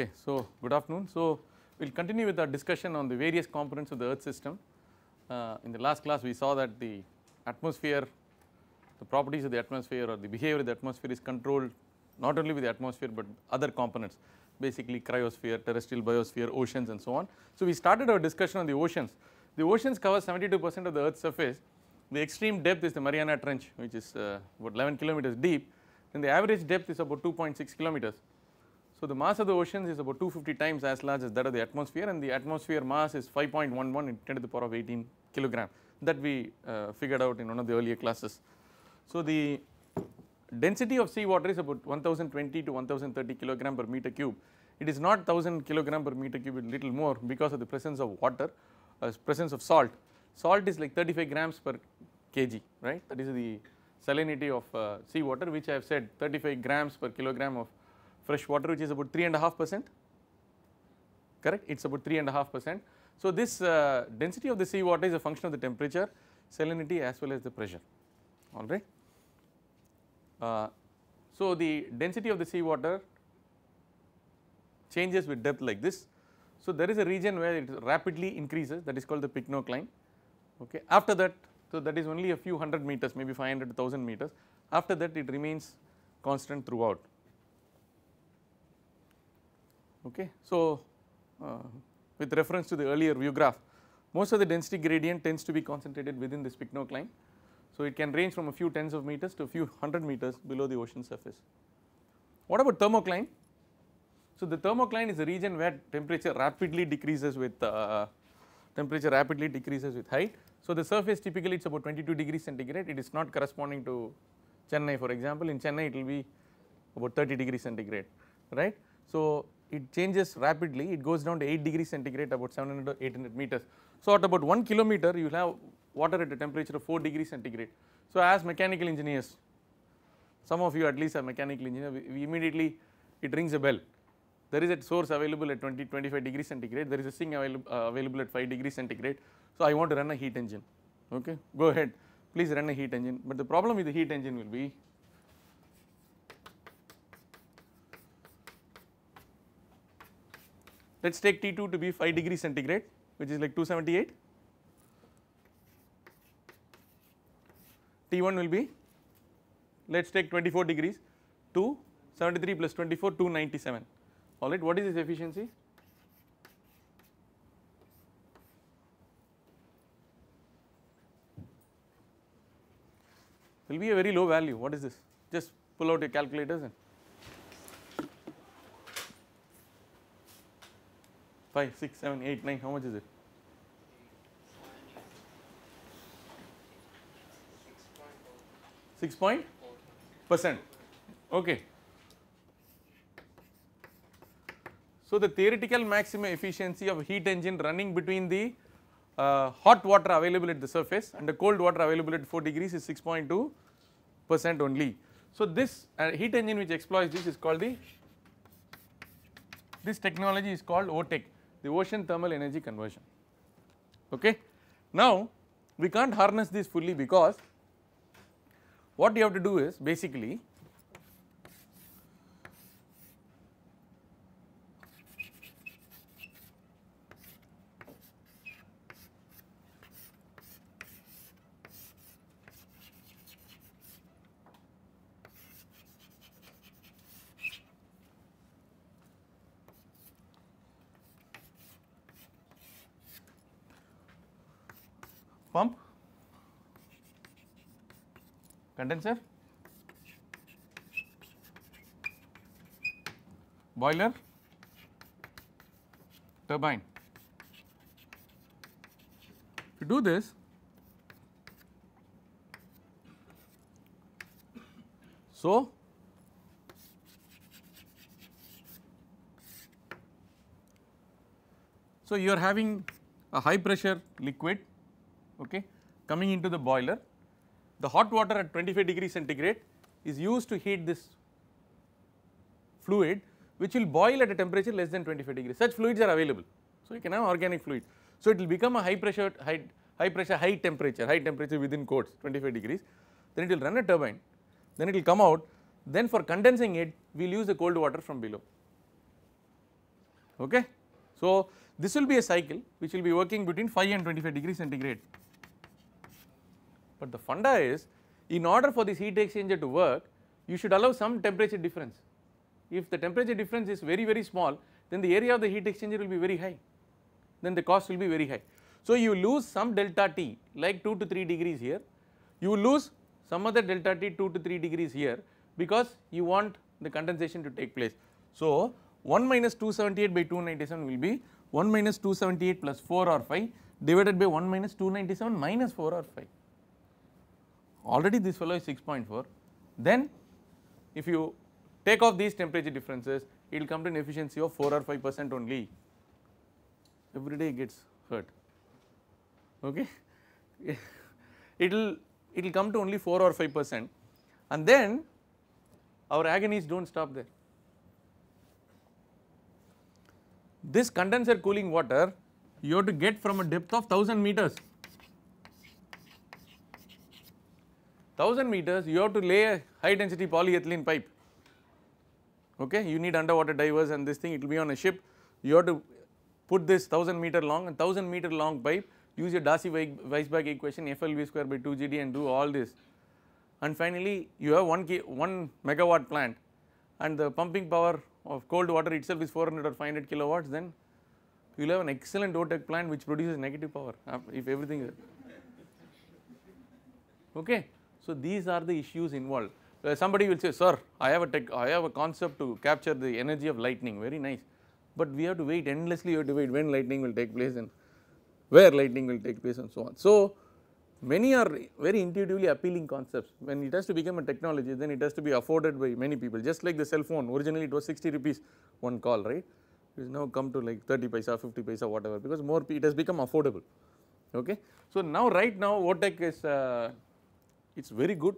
Okay, so good afternoon. So we will continue with our discussion on the various components of the earth system. Uh, in the last class we saw that the atmosphere, the properties of the atmosphere or the behavior of the atmosphere is controlled not only with the atmosphere but other components basically cryosphere, terrestrial biosphere, oceans and so on. So we started our discussion on the oceans. The oceans cover 72 percent of the earth's surface. The extreme depth is the Mariana Trench which is uh, about 11 kilometers deep and the average depth is about 2.6 kilometers. So, the mass of the oceans is about 250 times as large as that of the atmosphere and the atmosphere mass is 5.11 in 10 to the power of 18 kilogram that we uh, figured out in one of the earlier classes. So, the density of sea water is about 1020 to 1030 kilogram per meter cube. It is not 1000 kilogram per meter cube, little more because of the presence of water, uh, presence of salt. Salt is like 35 grams per kg, right? That is the salinity of uh, sea water, which I have said 35 grams per kilogram of fresh water which is about 3.5%, correct? It is about 3.5%. So, this uh, density of the sea water is a function of the temperature, salinity as well as the pressure, all right. Uh, so, the density of the sea water changes with depth like this. So, there is a region where it rapidly increases that is called the pycnocline. Okay. After that, so that is only a few hundred meters, maybe 500 to 1000 meters. After that, it remains constant throughout. Okay. So, uh, with reference to the earlier view graph, most of the density gradient tends to be concentrated within this pycnocline. So, it can range from a few tens of meters to a few hundred meters below the ocean surface. What about thermocline? So, the thermocline is a region where temperature rapidly decreases with uh, temperature rapidly decreases with height. So, the surface typically it is about 22 degrees centigrade, it is not corresponding to Chennai for example, in Chennai it will be about 30 degrees centigrade, right. So, it changes rapidly, it goes down to 8 degrees centigrade about 700 800 meters. So, at about 1 kilometer you have water at a temperature of 4 degrees centigrade. So, as mechanical engineers, some of you at least are mechanical engineers, we, we immediately it rings a bell. There is a source available at 20, 25 degrees centigrade, there is a sink avail uh, available at 5 degrees centigrade. So, I want to run a heat engine, okay. Go ahead, please run a heat engine, but the problem with the heat engine will be Let us take T2 to be 5 degree centigrade which is like 278. T1 will be let us take 24 degrees 273 plus 24 297 all right what is this efficiency? Will be a very low value what is this just pull out your calculators and 5, 6, 7, 8, 9, how much is it? 6 point percent. Okay. So, the theoretical maximum efficiency of heat engine running between the uh, hot water available at the surface and the cold water available at 4 degrees is 6.2 percent only. So, this uh, heat engine which exploits this is called the, this technology is called OTEC the ocean thermal energy conversion. Okay. Now, we can't harness this fully because what you have to do is basically condenser, boiler, turbine. To do this, so so you are having a high pressure liquid okay coming into the boiler the hot water at 25 degree centigrade is used to heat this fluid which will boil at a temperature less than 25 degrees. Such fluids are available. So, you can have organic fluids. So, it will become a high pressure, high, high pressure, high temperature, high temperature within quotes 25 degrees. Then it will run a turbine, then it will come out, then for condensing it we will use the cold water from below. Okay. So, this will be a cycle which will be working between 5 and 25 degrees centigrade. But the funda is in order for this heat exchanger to work, you should allow some temperature difference. If the temperature difference is very, very small, then the area of the heat exchanger will be very high, then the cost will be very high. So, you lose some delta T like 2 to 3 degrees here, you lose some other delta T 2 to 3 degrees here because you want the condensation to take place. So, 1 minus 278 by 297 will be 1 minus 278 plus 4 or 5 divided by 1 minus 297 minus 4 or 5 already this fellow is 6.4 then if you take off these temperature differences it will come to an efficiency of 4 or 5 percent only every day gets hurt okay it will it will come to only 4 or 5 percent and then our agonies do not stop there. This condenser cooling water you have to get from a depth of 1000 meters 1000 meters you have to lay a high density polyethylene pipe okay you need underwater divers and this thing it will be on a ship you have to put this 1000 meter long 1000 meter long pipe use your Darcy Weisbach equation FLV square by 2 GD and do all this and finally you have 1 1 megawatt plant and the pumping power of cold water itself is 400 or 500 kilowatts then you will have an excellent OTEC plant which produces negative power uh, if everything is okay. So, these are the issues involved. Uh, somebody will say, sir, I have a tech, I have a concept to capture the energy of lightning, very nice. But we have to wait endlessly, you have to wait when lightning will take place and where lightning will take place and so on. So, many are very intuitively appealing concepts. When it has to become a technology, then it has to be afforded by many people. Just like the cell phone, originally it was 60 rupees one call, right? It has now come to like 30 paisa, 50 paisa, whatever, because more it has become affordable. Okay. So, now right now, Votech is uh, it is very good.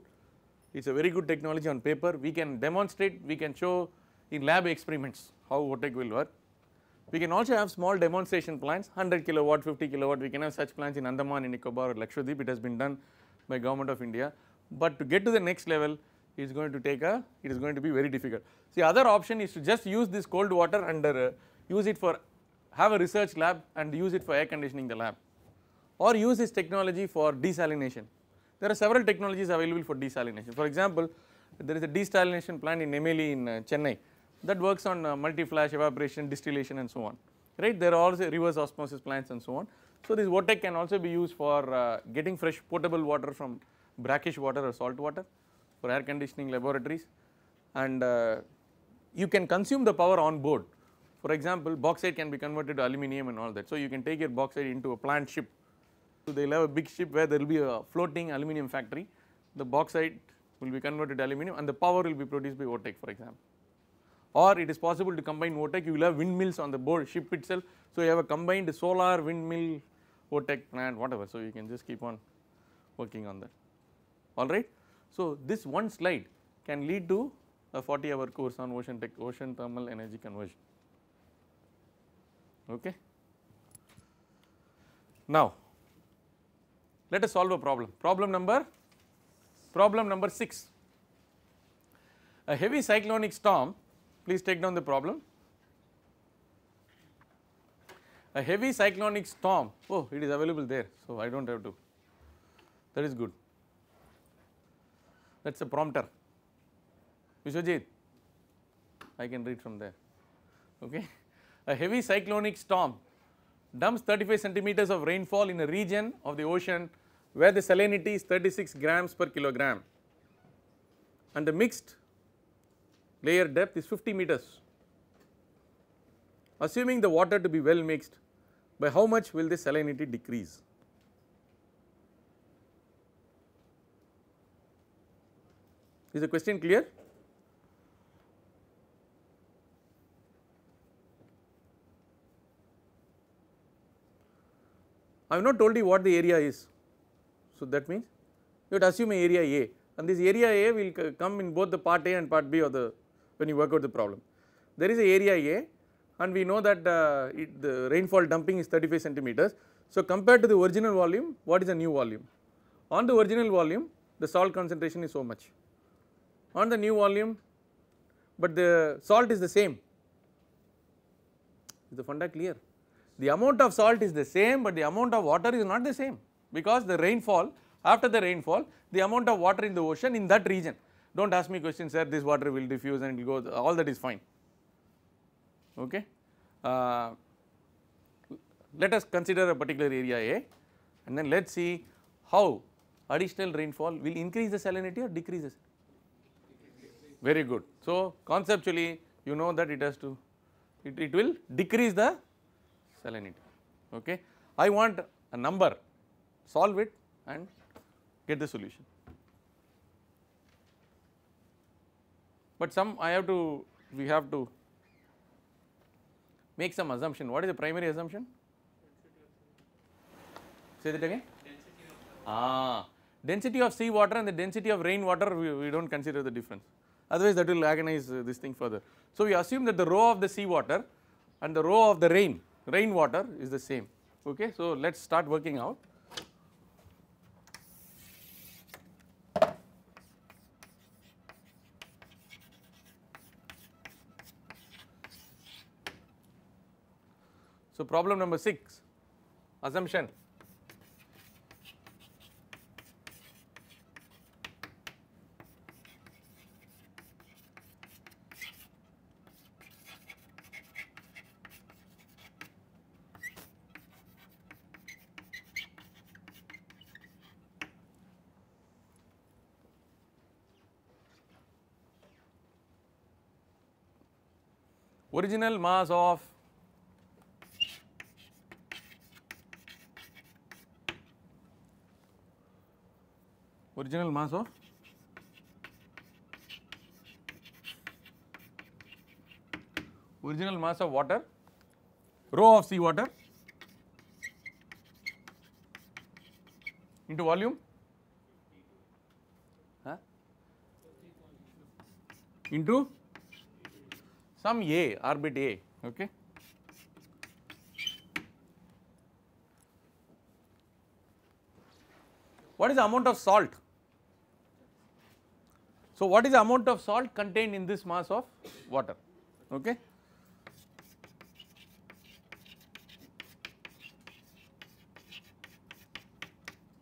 It is a very good technology on paper. We can demonstrate, we can show in lab experiments how OTEC will work. We can also have small demonstration plants, 100 kilowatt, 50 kilowatt, we can have such plants in Andaman, in Nicobar or Lakshadweep, it has been done by government of India. But to get to the next level, it is going to take a, it is going to be very difficult. See other option is to just use this cold water under, uh, use it for, have a research lab and use it for air conditioning the lab or use this technology for desalination. There are several technologies available for desalination. For example, there is a desalination plant in Emeli in uh, Chennai that works on uh, multi-flash evaporation, distillation and so on, right. There are also reverse osmosis plants and so on. So, this vortex can also be used for uh, getting fresh potable water from brackish water or salt water for air conditioning laboratories and uh, you can consume the power on board. For example, bauxite can be converted to aluminum and all that. So, you can take your bauxite into a plant ship so, they will have a big ship where there will be a floating aluminum factory, the bauxite will be converted to aluminum and the power will be produced by OTEC for example. Or it is possible to combine OTEC, you will have windmills on the board ship itself. So, you have a combined solar windmill OTEC plant whatever. So, you can just keep on working on that alright. So, this one slide can lead to a 40 hour course on ocean tech ocean thermal energy conversion. Okay. Now, let us solve a problem. Problem number, problem number 6. A heavy cyclonic storm, please take down the problem. A heavy cyclonic storm, oh it is available there, so I do not have to, that is good. That is a prompter. Vishwajit, I can read from there, okay. A heavy cyclonic storm dumps 35 centimeters of rainfall in a region of the ocean where the salinity is 36 grams per kilogram and the mixed layer depth is 50 meters. Assuming the water to be well mixed, by how much will the salinity decrease? Is the question clear? I have not told you what the area is. So, that means you would assume area A and this area A will come in both the part A and part B of the when you work out the problem. There is a area A and we know that uh, it, the rainfall dumping is 35 centimeters. So, compared to the original volume what is the new volume? On the original volume the salt concentration is so much. On the new volume but the salt is the same. Is the funda clear? the amount of salt is the same but the amount of water is not the same because the rainfall after the rainfall the amount of water in the ocean in that region do not ask me questions sir this water will diffuse and it will go all that is fine okay. Uh, let us consider a particular area A and then let us see how additional rainfall will increase the salinity or decrease very good. So, conceptually you know that it has to, it, it will decrease the salinity. Okay. I want a number, solve it and get the solution. But some I have to, we have to make some assumption. What is the primary assumption? Say that again. Density ah, density of sea water and the density of rain water we, we do not consider the difference. Otherwise that will agonize uh, this thing further. So, we assume that the rho of the sea water and the rho of the rain rainwater is the same. Okay. So, let us start working out. So, problem number 6 assumption original mass of original mass of original mass of water rho of sea water into volume huh? into some A, orbit A, okay. What is the amount of salt? So, what is the amount of salt contained in this mass of water? Okay.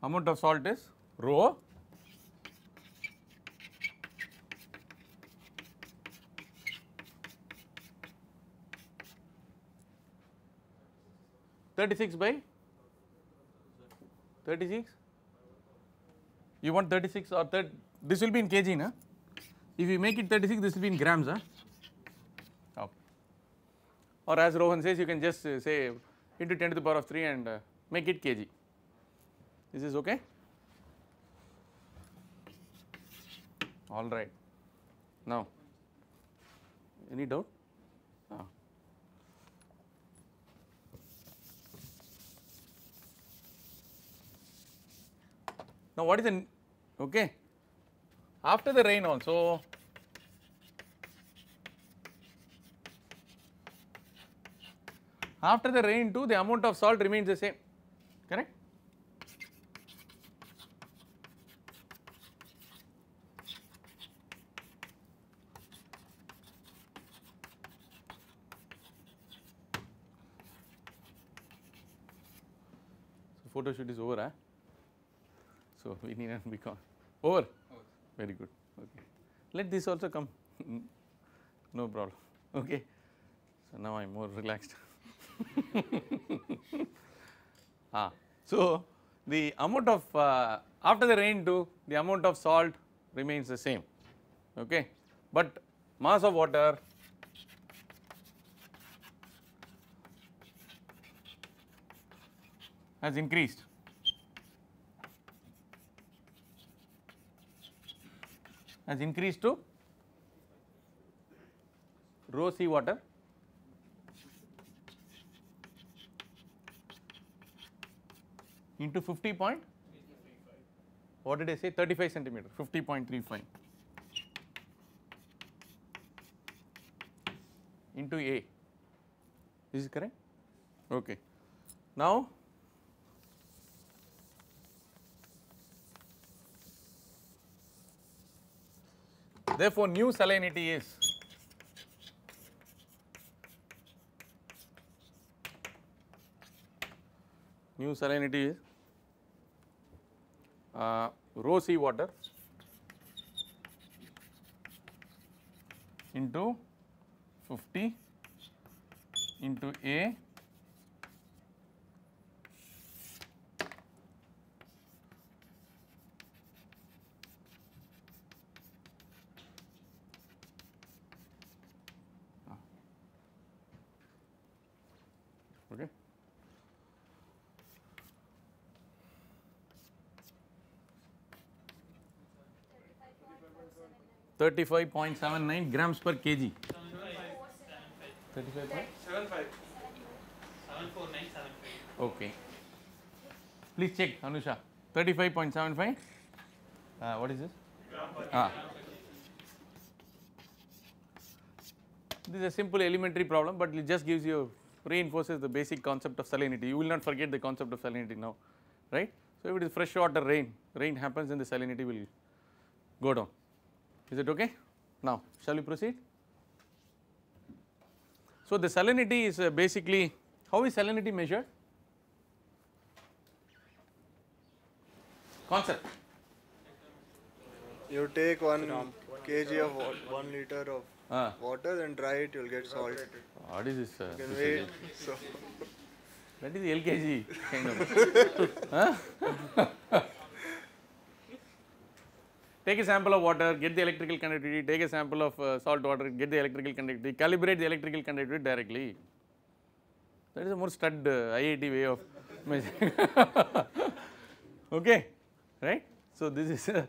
Amount of salt is rho 36 by 36 you want 36 or 30 this will be in kg na if you make it 36 this will be in grams huh? okay. or as Rohan says you can just uh, say into 10 to the power of 3 and uh, make it kg this is okay all right now any doubt Now, what is the okay after the rain also after the rain too the amount of salt remains the same correct so photo shoot is over eh? So, we need an be over? over, very good, okay. Let this also come, mm. no problem, okay. So, now I am more relaxed. ah, so the amount of uh, after the rain too the amount of salt remains the same, okay. But mass of water has increased has increased to rho c water into 50 point what did I say 35 centimeter 50.35 into A this is correct okay. Now Therefore, new salinity is new salinity is uh, rho sea water into 50 into A 35.79 grams per kg. 35.75. Okay. Please check, Anusha. 35.75. Uh, what is this? Ah. This is a simple elementary problem, but it just gives you reinforces the basic concept of salinity. You will not forget the concept of salinity now, right? So if it is fresh water rain, rain happens, then the salinity will go down. Is it okay? Now, shall we proceed? So, the salinity is uh, basically how is salinity measured? Concept. You take 1 kg of 1 liter of ah. water and dry it, you will get salt. What is this? Uh, you can wait. So. That is LKG kind of. take a sample of water, get the electrical conductivity, take a sample of uh, salt water, get the electrical conductivity, calibrate the electrical conductivity directly. That is a more stud uh, IIT way of measuring. okay, right? So this is a, uh,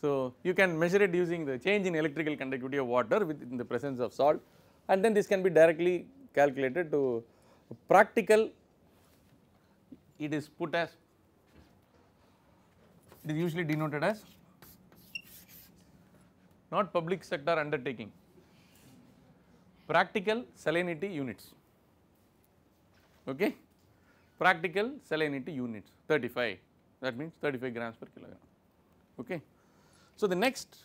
so you can measure it using the change in electrical conductivity of water within the presence of salt, and then this can be directly calculated to practical. It is put as it is usually denoted as not public sector undertaking. Practical salinity units, okay. Practical salinity units 35, that means 35 grams per kilogram, okay. So, the next,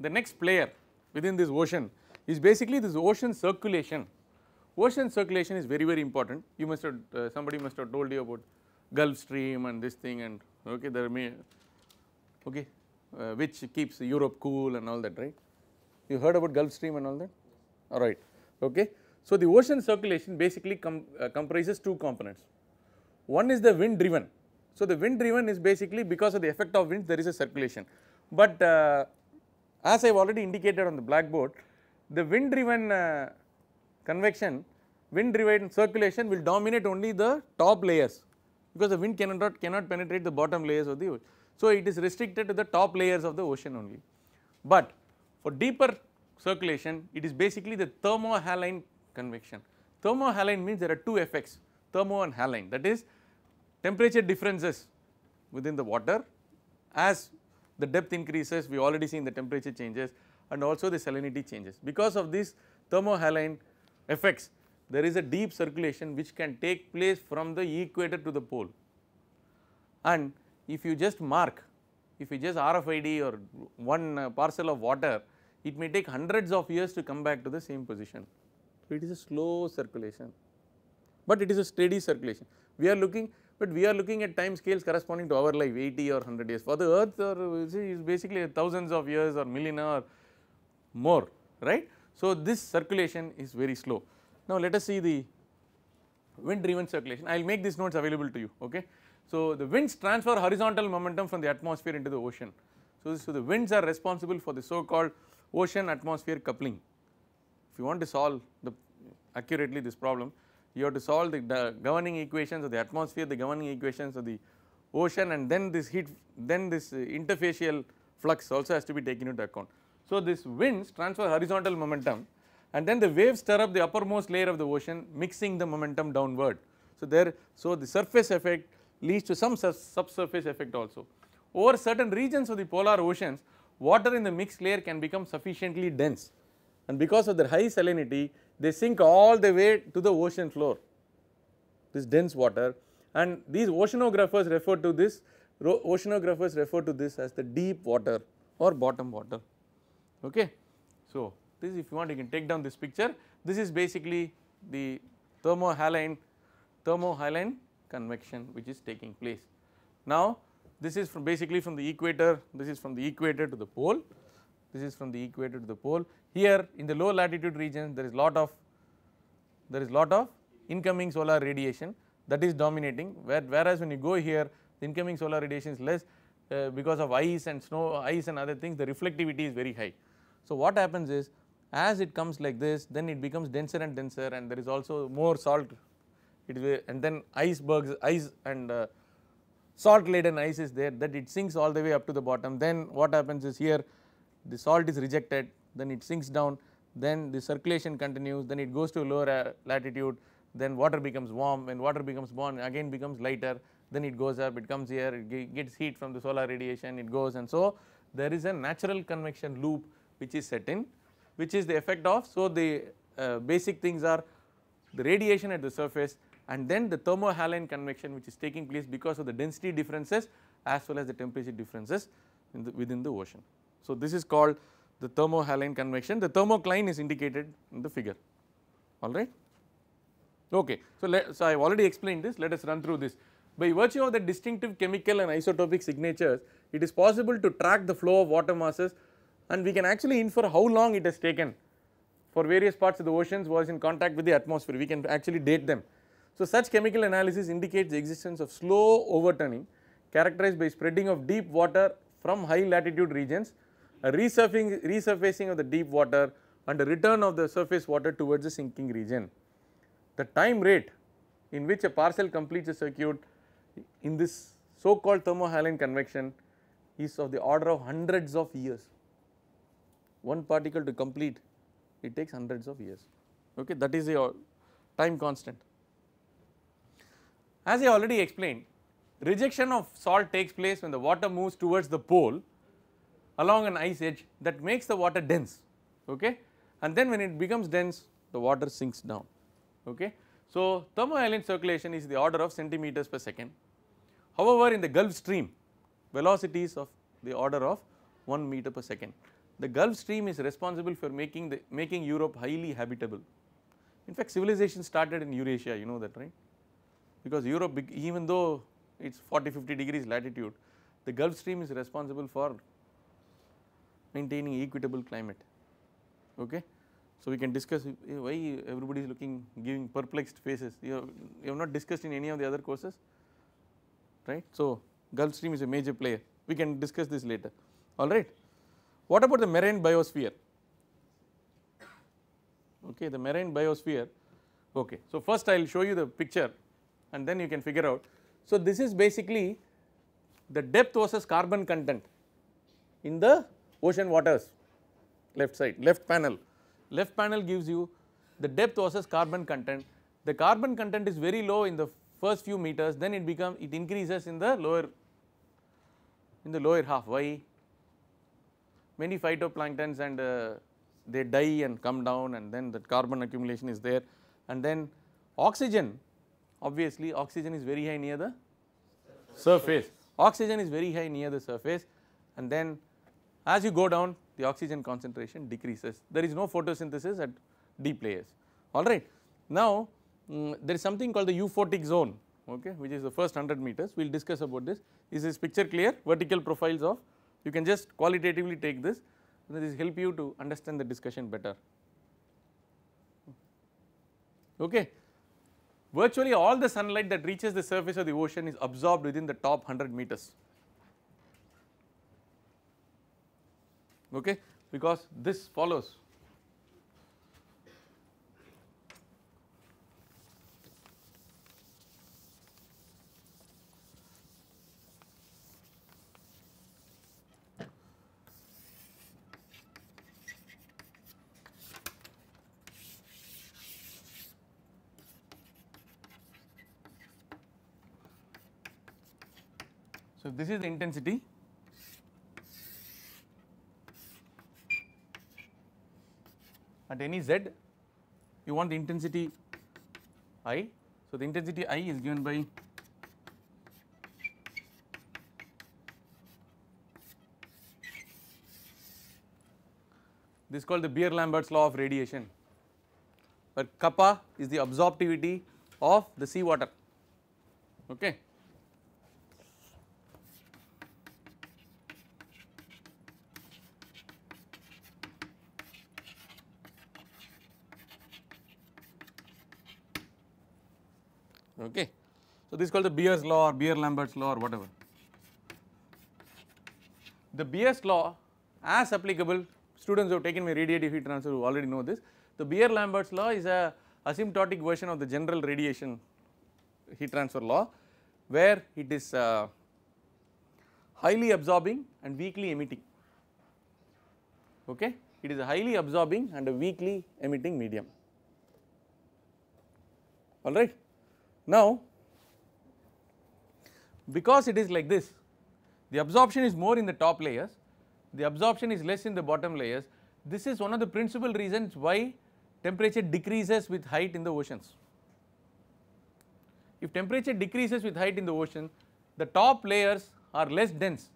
the next player within this ocean is basically this ocean circulation. Ocean circulation is very, very important. You must have, uh, somebody must have told you about Gulf Stream and this thing and okay, there may, okay, uh, which keeps Europe cool and all that, right? You heard about Gulf Stream and all that? All right, okay. So, the ocean circulation basically com uh, comprises two components. One is the wind driven. So, the wind driven is basically because of the effect of winds there is a circulation. But uh, as I have already indicated on the blackboard, the wind driven uh, convection, wind driven circulation will dominate only the top layers because the wind cannot, cannot penetrate the bottom layers of the ocean. So, it is restricted to the top layers of the ocean only. But for deeper circulation, it is basically the thermohaline convection. Thermohaline means there are two effects, thermo and haline that is temperature differences within the water as the depth increases we already seen the temperature changes and also the salinity changes. Because of these thermohaline effects there is a deep circulation which can take place from the equator to the pole and if you just mark, if you just RFID or one uh, parcel of water, it may take hundreds of years to come back to the same position. So, it is a slow circulation, but it is a steady circulation. We are looking, but we are looking at time scales corresponding to our life 80 or 100 years. For the earth or uh, basically thousands of years or millennia or more, right. So, this circulation is very slow. Now, let us see the wind driven circulation. I will make these notes available to you, okay. So, the winds transfer horizontal momentum from the atmosphere into the ocean. So, so the winds are responsible for the so called ocean atmosphere coupling. If you want to solve the accurately this problem, you have to solve the, the governing equations of the atmosphere, the governing equations of the ocean and then this heat, then this uh, interfacial flux also has to be taken into account. So, this winds transfer horizontal momentum and then the waves stir up the uppermost layer of the ocean mixing the momentum downward. So, there, so the surface effect leads to some subsurface effect also. Over certain regions of the polar oceans, water in the mixed layer can become sufficiently dense and because of their high salinity, they sink all the way to the ocean floor, this dense water and these oceanographers refer to this, oceanographers refer to this as the deep water or bottom water, okay. So, this if you want you can take down this picture, this is basically the thermohaline, thermohaline convection which is taking place. Now, this is from basically from the equator, this is from the equator to the pole, this is from the equator to the pole. Here in the low latitude regions there is lot of there is lot of incoming solar radiation that is dominating where, whereas when you go here the incoming solar radiation is less uh, because of ice and snow ice and other things the reflectivity is very high. So, what happens is as it comes like this then it becomes denser and denser and there is also more salt it will and then icebergs ice and uh, salt laden ice is there that it sinks all the way up to the bottom then what happens is here the salt is rejected then it sinks down then the circulation continues then it goes to lower uh, latitude then water becomes warm when water becomes warm again becomes lighter then it goes up it comes here it gets heat from the solar radiation it goes and so there is a natural convection loop which is set in which is the effect of so the uh, basic things are the radiation at the surface and then the thermohaline convection which is taking place because of the density differences as well as the temperature differences the, within the ocean. So, this is called the thermohaline convection, the thermocline is indicated in the figure, all right. Okay. So, let, so I have already explained this, let us run through this. By virtue of the distinctive chemical and isotopic signatures, it is possible to track the flow of water masses and we can actually infer how long it has taken for various parts of the oceans was in contact with the atmosphere, we can actually date them. So, such chemical analysis indicates the existence of slow overturning characterized by spreading of deep water from high latitude regions, a resurfacing, resurfacing of the deep water and a return of the surface water towards the sinking region. The time rate in which a parcel completes a circuit in this so called thermohaline convection is of the order of hundreds of years. One particle to complete it takes hundreds of years, okay, that is the time constant. As I already explained, rejection of salt takes place when the water moves towards the pole along an ice edge that makes the water dense okay and then when it becomes dense the water sinks down okay. So, thermohaline circulation is the order of centimeters per second. However, in the Gulf Stream velocities of the order of 1 meter per second. The Gulf Stream is responsible for making the making Europe highly habitable. In fact, civilization started in Eurasia you know that right because Europe even though it is 40 50 degrees latitude the Gulf Stream is responsible for maintaining equitable climate okay. So, we can discuss eh, why everybody is looking giving perplexed faces you have, you have not discussed in any of the other courses right. So, Gulf Stream is a major player we can discuss this later all right. What about the marine biosphere okay the marine biosphere okay. So, first I will show you the picture and then you can figure out. So, this is basically the depth versus carbon content in the ocean waters left side left panel. Left panel gives you the depth versus carbon content. The carbon content is very low in the first few meters then it becomes it increases in the lower in the lower half. Why? Many phytoplanktons and uh, they die and come down and then the carbon accumulation is there and then oxygen obviously oxygen is very high near the surface. Oxygen is very high near the surface and then as you go down the oxygen concentration decreases. There is no photosynthesis at deep layers alright. Now um, there is something called the euphotic zone okay which is the first 100 meters we will discuss about this. Is this picture clear vertical profiles of you can just qualitatively take this this help you to understand the discussion better okay virtually all the sunlight that reaches the surface of the ocean is absorbed within the top 100 meters. Okay, because this follows this is the intensity at any z you want the intensity i. So, the intensity i is given by this is called the Beer-Lambert's law of radiation where kappa is the absorptivity of the sea water okay. this is called the Beer's law or Beer-Lambert's law or whatever. The Beer's law as applicable students who have taken my radiative heat transfer who already know this. The Beer-Lambert's law is a asymptotic version of the general radiation heat transfer law where it is uh, highly absorbing and weakly emitting. Okay? It is a highly absorbing and a weakly emitting medium. All right. Now, because it is like this, the absorption is more in the top layers, the absorption is less in the bottom layers. This is one of the principal reasons why temperature decreases with height in the oceans. If temperature decreases with height in the ocean, the top layers are less dense.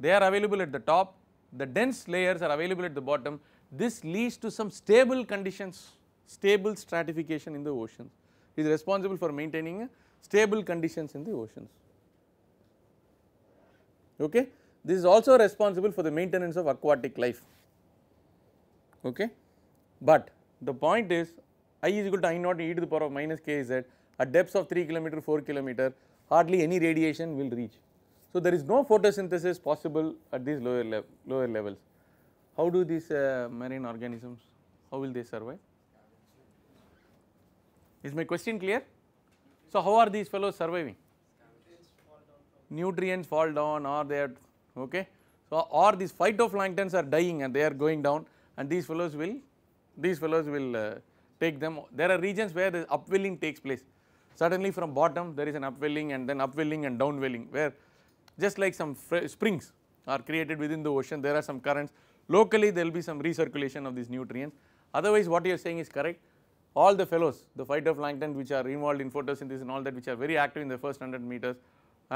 They are available at the top, the dense layers are available at the bottom. This leads to some stable conditions, stable stratification in the oceans is responsible for maintaining a stable conditions in the oceans. Okay. This is also responsible for the maintenance of aquatic life. Okay. But the point is i is equal to i naught e to the power of minus k z at depths of 3 kilometer 4 kilometer hardly any radiation will reach. So, there is no photosynthesis possible at these lower, lev lower levels. How do these uh, marine organisms, how will they survive? Is my question clear? So, how are these fellows surviving? Nutrients fall down or they are okay. So, or these phytoplanktons are dying and they are going down and these fellows will, these fellows will uh, take them. There are regions where the upwelling takes place. Suddenly from bottom there is an upwelling and then upwelling and downwelling where just like some springs are created within the ocean, there are some currents. Locally there will be some recirculation of these nutrients. Otherwise what you are saying is correct all the fellows, the phytoplankton which are involved in photosynthesis and all that which are very active in the first 100 meters,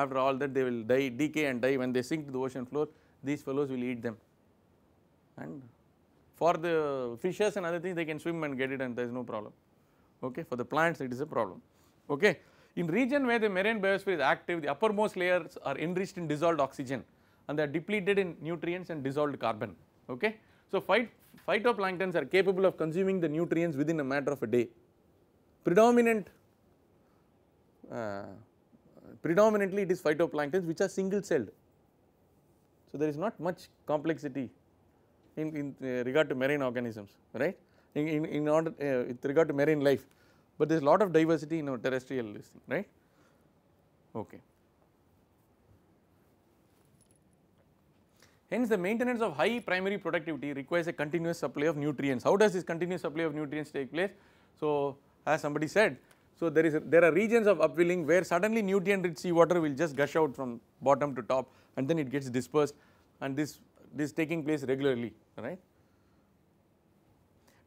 after all that they will die, decay and die when they sink to the ocean floor, these fellows will eat them. And for the fishes and other things they can swim and get it and there is no problem, okay. For the plants it is a problem, okay. In region where the marine biosphere is active, the uppermost layers are enriched in dissolved oxygen and they are depleted in nutrients and dissolved carbon, okay. So, phytoplanktons are capable of consuming the nutrients within a matter of a day. Predominant, uh, predominantly it is phytoplanktons which are single celled. So, there is not much complexity in, in uh, regard to marine organisms, right, in, in, in order uh, with regard to marine life, but there is a lot of diversity in our terrestrial listing, right. Okay. Hence, the maintenance of high primary productivity requires a continuous supply of nutrients. How does this continuous supply of nutrients take place? So, as somebody said, so there is a, there are regions of upwelling where suddenly nutrient-rich seawater will just gush out from bottom to top, and then it gets dispersed, and this this taking place regularly, right?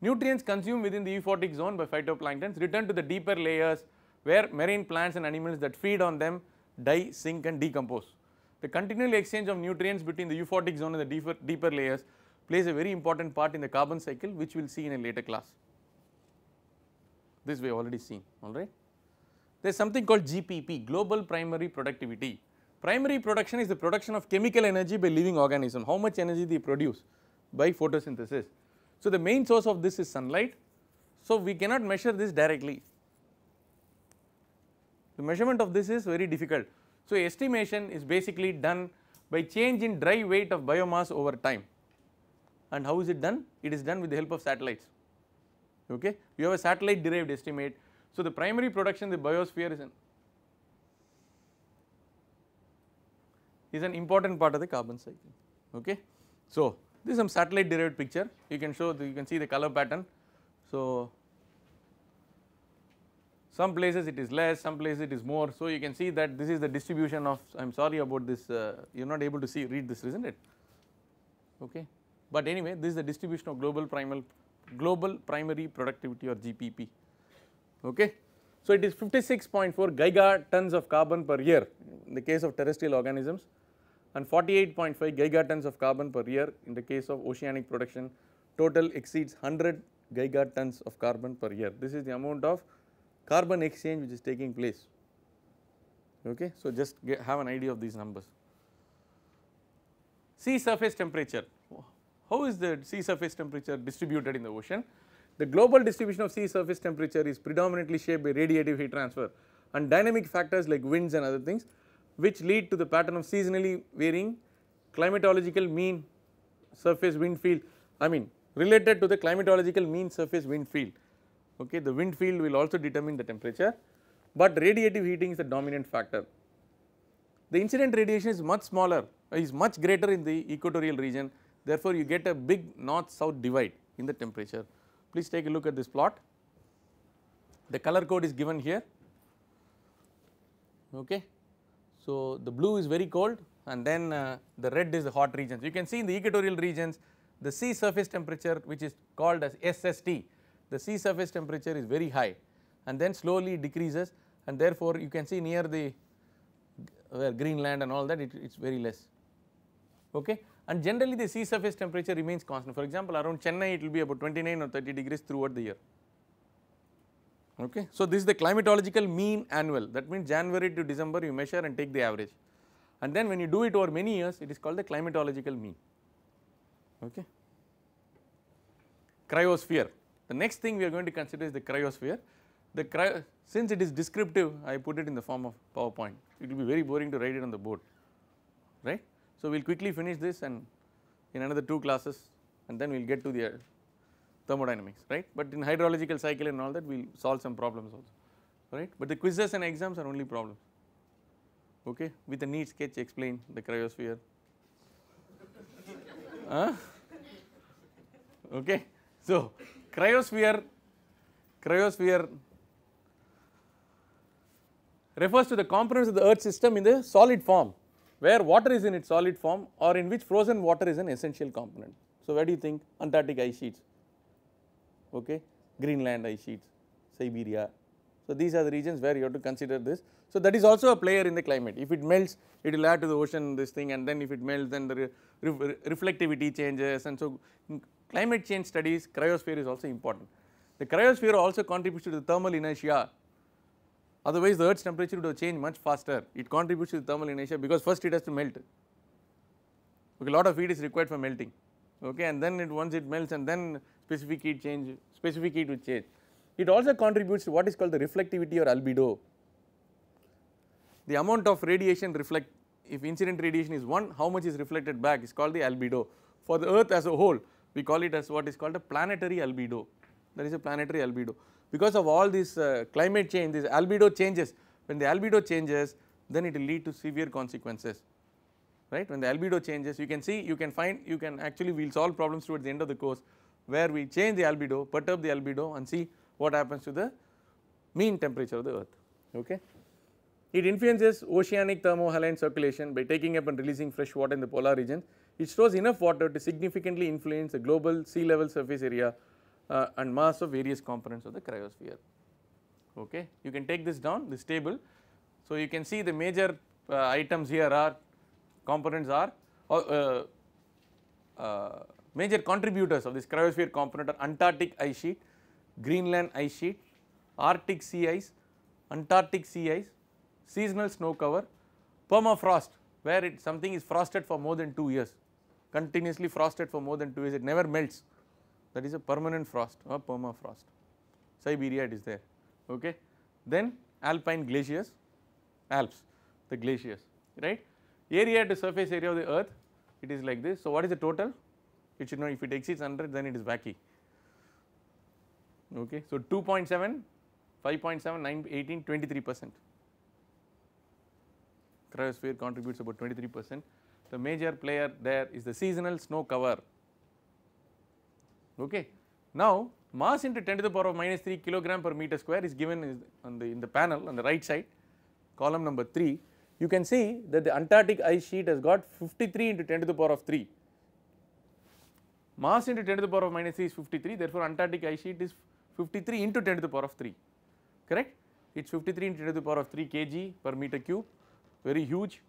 Nutrients consumed within the euphotic zone by phytoplanktons return to the deeper layers where marine plants and animals that feed on them die, sink and decompose. The continual exchange of nutrients between the euphotic zone and the deeper, deeper layers plays a very important part in the carbon cycle which we will see in a later class. This we have already seen alright. There is something called GPP global primary productivity. Primary production is the production of chemical energy by living organism how much energy they produce by photosynthesis. So, the main source of this is sunlight. So, we cannot measure this directly the measurement of this is very difficult. So, estimation is basically done by change in dry weight of biomass over time and how is it done? It is done with the help of satellites, okay. You have a satellite derived estimate. So, the primary production the biosphere is an is an important part of the carbon cycle, okay. So, this is some satellite derived picture you can show the, you can see the color pattern. So, some places it is less, some places it is more. So, you can see that this is the distribution of I am sorry about this uh, you are not able to see read this is not it okay. But anyway this is the distribution of global primal global primary productivity or GPP okay. So, it is 56.4 gigatons of carbon per year in the case of terrestrial organisms and 48.5 gigatons of carbon per year in the case of oceanic production total exceeds 100 gigatons of carbon per year. This is the amount of carbon exchange which is taking place. Okay. So, just get, have an idea of these numbers. Sea surface temperature, how is the sea surface temperature distributed in the ocean? The global distribution of sea surface temperature is predominantly shaped by radiative heat transfer and dynamic factors like winds and other things which lead to the pattern of seasonally varying climatological mean surface wind field I mean related to the climatological mean surface wind field okay the wind field will also determine the temperature but radiative heating is the dominant factor. The incident radiation is much smaller uh, is much greater in the equatorial region therefore, you get a big north south divide in the temperature. Please take a look at this plot. The color code is given here. Okay. So, the blue is very cold and then uh, the red is the hot regions. You can see in the equatorial regions the sea surface temperature which is called as SST the sea surface temperature is very high and then slowly decreases and therefore, you can see near the where Greenland and all that it is very less. Okay. And generally the sea surface temperature remains constant for example, around Chennai it will be about 29 or 30 degrees throughout the year. Okay. So, this is the climatological mean annual that means January to December you measure and take the average and then when you do it over many years it is called the climatological mean. Okay. Cryosphere the next thing we are going to consider is the cryosphere. The cry since it is descriptive, I put it in the form of PowerPoint. It will be very boring to write it on the board, right? So we'll quickly finish this and in another two classes, and then we'll get to the uh, thermodynamics, right? But in hydrological cycle and all that, we'll solve some problems also, right? But the quizzes and exams are only problems, okay? With a neat sketch, explain the cryosphere. huh? Okay, so Cryosphere, cryosphere refers to the components of the earth system in the solid form where water is in its solid form or in which frozen water is an essential component. So, where do you think Antarctic ice sheets, okay, Greenland ice sheets, Siberia. So, these are the regions where you have to consider this. So, that is also a player in the climate. If it melts, it will add to the ocean this thing and then if it melts then the re reflectivity changes and so climate change studies, cryosphere is also important. The cryosphere also contributes to the thermal inertia. Otherwise, the Earth's temperature would have changed much faster. It contributes to the thermal inertia because first it has to melt. Okay, lot of heat is required for melting. Okay, and then it once it melts, and then specific heat change, specific heat would change. It also contributes to what is called the reflectivity or albedo. The amount of radiation reflect, if incident radiation is one, how much is reflected back is called the albedo. For the Earth as a whole, we call it as what is called a planetary albedo. There is a planetary albedo. Because of all this uh, climate change, this albedo changes. When the albedo changes, then it will lead to severe consequences, right. When the albedo changes, you can see, you can find, you can actually, we will solve problems towards the end of the course where we change the albedo, perturb the albedo and see what happens to the mean temperature of the earth, okay. It influences oceanic thermohaline circulation by taking up and releasing fresh water in the polar regions it stores enough water to significantly influence the global sea level surface area uh, and mass of various components of the cryosphere. Okay. You can take this down this table. So, you can see the major uh, items here are components are uh, uh, major contributors of this cryosphere component are Antarctic ice sheet, Greenland ice sheet, Arctic sea ice, Antarctic sea ice, seasonal snow cover, permafrost where it something is frosted for more than 2 years continuously frosted for more than 2 years it never melts that is a permanent frost or permafrost. Siberia it is there okay. Then alpine glaciers, Alps the glaciers right. Area to surface area of the earth it is like this. So, what is the total? It should know. if it exceeds 100 then it is wacky okay. So, 2.7, 5.7, 18, 23 percent. Cryosphere contributes about 23 percent the major player there is the seasonal snow cover. Okay. Now, mass into 10 to the power of minus 3 kilogram per meter square is given on the, in the panel on the right side column number 3. You can see that the Antarctic ice sheet has got 53 into 10 to the power of 3. Mass into 10 to the power of minus 3 is 53 therefore, Antarctic ice sheet is 53 into 10 to the power of 3 correct. It is 53 into 10 to the power of 3 kg per meter cube very huge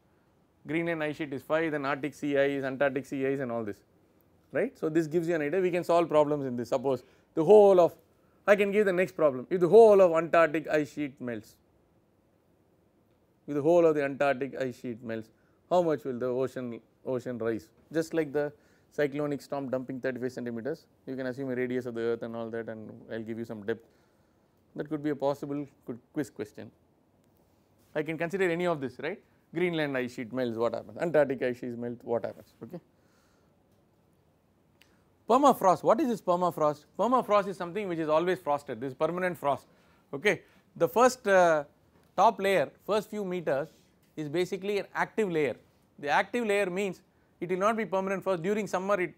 Greenland ice sheet is 5, then Arctic sea ice, Antarctic sea ice and all this, right. So, this gives you an idea we can solve problems in this suppose the whole of I can give the next problem if the whole of Antarctic ice sheet melts, if the whole of the Antarctic ice sheet melts how much will the ocean ocean rise just like the cyclonic storm dumping 35 centimeters you can assume a radius of the earth and all that and I will give you some depth that could be a possible quiz question. I can consider any of this right Greenland ice sheet melts, what happens? Antarctic ice sheet melts, what happens? Okay. Permafrost, what is this permafrost? Permafrost is something which is always frosted, this permanent frost. Okay. The first uh, top layer, first few meters is basically an active layer. The active layer means it will not be permanent frost during summer it,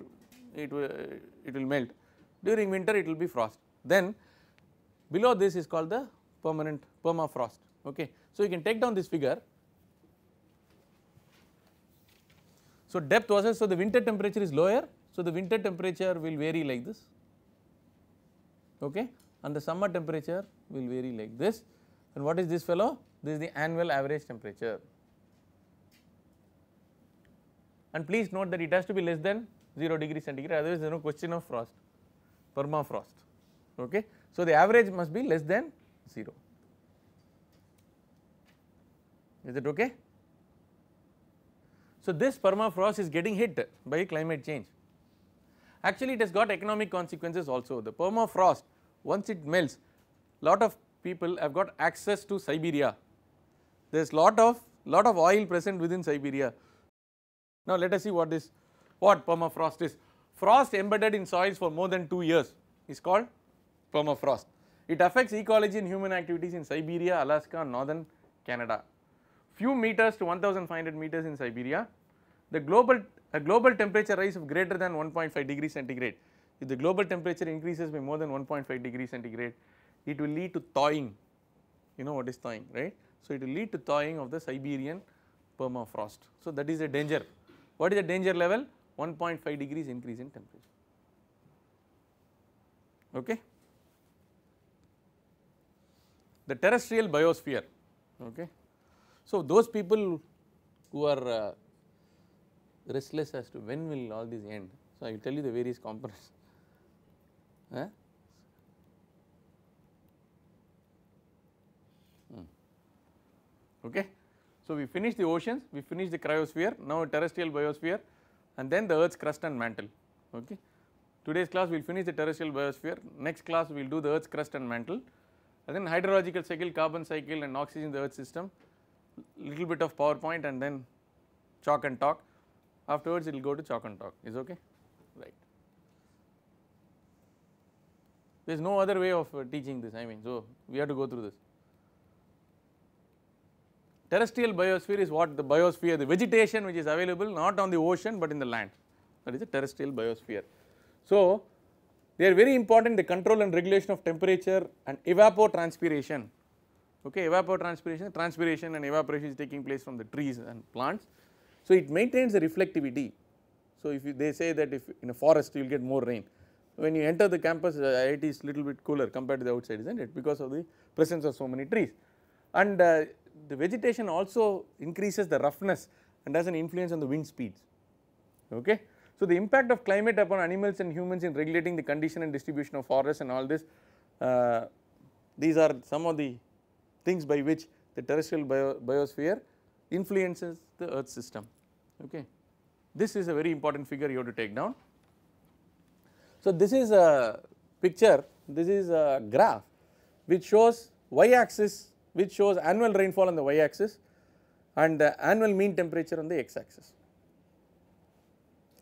it, will, uh, it will melt, during winter it will be frost. Then below this is called the permanent permafrost. Okay. So, you can take down this figure So, depth versus, so the winter temperature is lower, so the winter temperature will vary like this okay and the summer temperature will vary like this and what is this fellow? This is the annual average temperature and please note that it has to be less than 0 degree centigrade otherwise there is no question of frost, permafrost okay. So, the average must be less than 0, is it okay? So, this permafrost is getting hit by climate change. Actually, it has got economic consequences also. The permafrost, once it melts, lot of people have got access to Siberia. There is lot of lot of oil present within Siberia. Now, let us see what this what permafrost is. Frost embedded in soils for more than 2 years is called permafrost. It affects ecology and human activities in Siberia, Alaska, northern Canada few meters to 1500 meters in Siberia, the global a global temperature rise of greater than 1.5 degree centigrade. If the global temperature increases by more than 1.5 degree centigrade, it will lead to thawing. You know what is thawing, right? So, it will lead to thawing of the Siberian permafrost. So, that is a danger. What is the danger level? 1.5 degrees increase in temperature. Okay. The terrestrial biosphere, okay. So, those people who are uh, restless as to when will all this end. So, I will tell you the various components. Huh? Hmm. Okay. So, we finish the oceans, we finish the cryosphere, now terrestrial biosphere and then the earth's crust and mantle. Okay. Today's class we will finish the terrestrial biosphere, next class we will do the earth's crust and mantle and then hydrological cycle, carbon cycle and oxygen in the earth system little bit of PowerPoint and then chalk and talk afterwards it will go to chalk and talk is okay right. There is no other way of uh, teaching this I mean so we have to go through this. Terrestrial biosphere is what the biosphere the vegetation which is available not on the ocean but in the land that is a terrestrial biosphere. So, they are very important the control and regulation of temperature and evapotranspiration okay evapotranspiration transpiration and evaporation is taking place from the trees and plants. So it maintains the reflectivity. So if you, they say that if in a forest you will get more rain. When you enter the campus uh, it is little bit cooler compared to the outside isn't it because of the presence of so many trees. And uh, the vegetation also increases the roughness and has an influence on the wind speeds okay. So the impact of climate upon animals and humans in regulating the condition and distribution of forests and all this uh, these are some of the things by which the terrestrial bio biosphere influences the earth system. Okay. This is a very important figure you have to take down. So, this is a picture, this is a graph which shows y axis which shows annual rainfall on the y axis and the annual mean temperature on the x axis.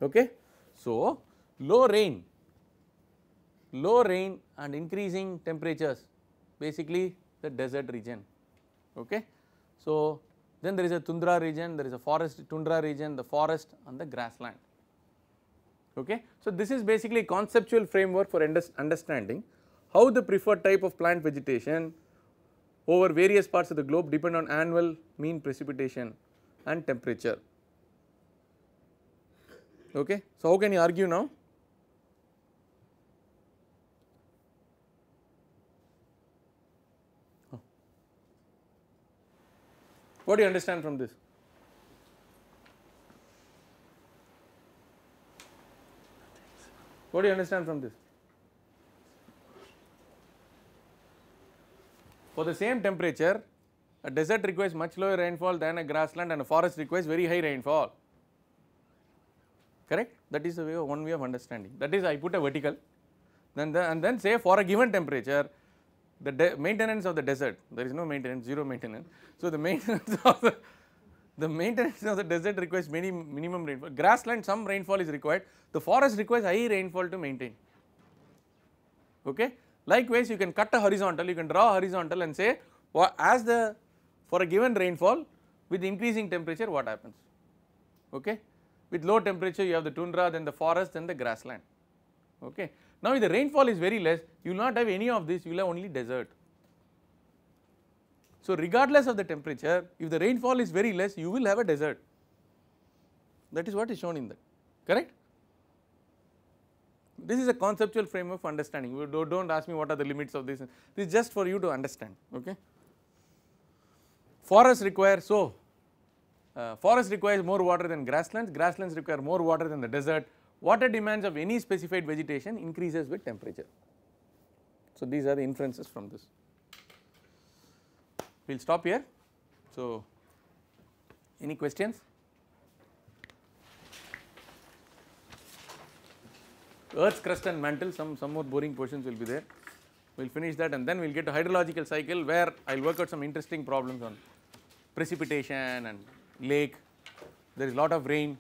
Okay. So, low rain, low rain and increasing temperatures basically the desert region. Okay. So, then there is a tundra region, there is a forest tundra region, the forest and the grassland. Okay. So, this is basically conceptual framework for understanding how the preferred type of plant vegetation over various parts of the globe depend on annual mean precipitation and temperature. Okay. So, how can you argue now? What do you understand from this? What do you understand from this? For the same temperature, a desert requires much lower rainfall than a grassland and a forest requires very high rainfall. Correct? That is the way one way of understanding. That is I put a vertical then the, and then say for a given temperature the maintenance of the desert, there is no maintenance, zero maintenance. So, the maintenance of the, the maintenance of the desert requires many minimum rainfall. Grassland, some rainfall is required. The forest requires high rainfall to maintain. Okay. Likewise, you can cut a horizontal, you can draw horizontal and say as the for a given rainfall with increasing temperature what happens. Okay. With low temperature you have the tundra, then the forest, then the grassland. Okay. Now, if the rainfall is very less, you will not have any of this, you will have only desert. So, regardless of the temperature, if the rainfall is very less, you will have a desert. That is what is shown in that, correct? This is a conceptual frame of understanding. do not ask me what are the limits of this. This is just for you to understand, okay. Forests require, so uh, forest requires more water than grasslands, grasslands require more water than the desert, water demands of any specified vegetation increases with temperature. So, these are the inferences from this. We will stop here. So, any questions? Earth's crust and mantle, some, some more boring portions will be there. We will finish that and then we will get a hydrological cycle where I will work out some interesting problems on precipitation and lake, there is lot of rain,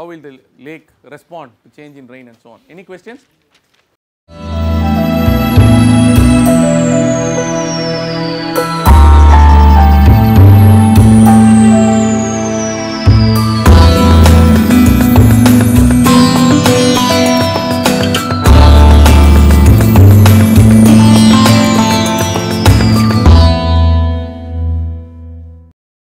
how will the lake respond to change in rain and so on. Any questions?